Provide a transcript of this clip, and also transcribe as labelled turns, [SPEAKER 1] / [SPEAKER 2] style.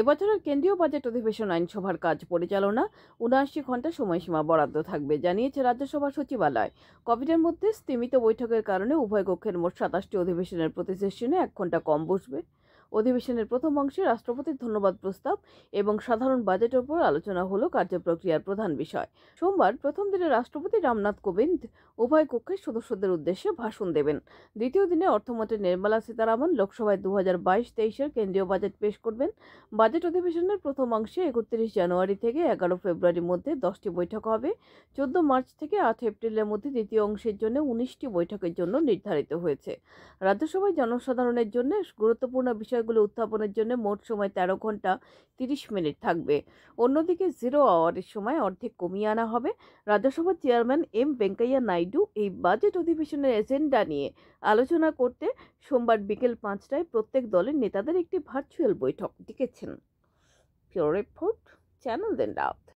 [SPEAKER 1] এবছরের কেন্দ্রীয় বাজেট অধিবেশন আইনসভার কাজ পরিচালনা উনআশি ঘন্টা সময়সীমা বরাদ্দ থাকবে জানিয়েছে রাজ্যসভা সচিবালয় কোভিডের মধ্যে স্তীমিত বৈঠকের কারণে উভয় কক্ষের মোট সাতাশটি অধিবেশনের প্রতি সেশনে এক ঘন্টা কম বসবে অধিবেশনের প্রথম অংশে রাষ্ট্রপতির ধন্যবাদ প্রস্তাব এবং সাধারণ বাজেটের উপর আলোচনা হলো কার্যপ্রক্রিয়ার প্রধান বিষয় সোমবার প্রথম দিনে রাষ্ট্রপতি রামনাথ কোবিন্দ উভয় কক্ষের সদস্যদের উদ্দেশ্যে ভাষণ দেবেন দ্বিতীয় দিনে অর্থমন্ত্রী নির্মলা সীতারামন লোকসভায় দু হাজার বাইশ তেইশের কেন্দ্রীয় বাজেট পেশ করবেন বাজেট অধিবেশনের প্রথম অংশে একত্রিশ জানুয়ারি থেকে এগারো ফেব্রুয়ারির মধ্যে দশটি বৈঠক হবে চোদ্দ মার্চ থেকে আট এপ্রিলের মধ্যে দ্বিতীয় অংশের জন্য উনিশটি বৈঠকের জন্য নির্ধারিত হয়েছে রাজ্যসভায় জনসাধারণের জন্য গুরুত্বপূর্ণ বিষয় বিষয়গুলো উত্থাপনের জন্য মোট সময় তেরো ঘন্টা তিরিশ মিনিট থাকবে অন্যদিকে জিরো আওয়ারের সময় অর্ধেক কমিয়ে আনা হবে রাজ্যসভার চেয়ারম্যান এম ভেঙ্কাইয়া নাইডু এই বাজেট অধিবেশনের এজেন্ডা নিয়ে আলোচনা করতে সোমবার বিকেল পাঁচটায় প্রত্যেক দলের নেতাদের একটি ভার্চুয়াল বৈঠক ডেকেছেন পিওর রিপোর্ট চ্যানেল দেন রাউথ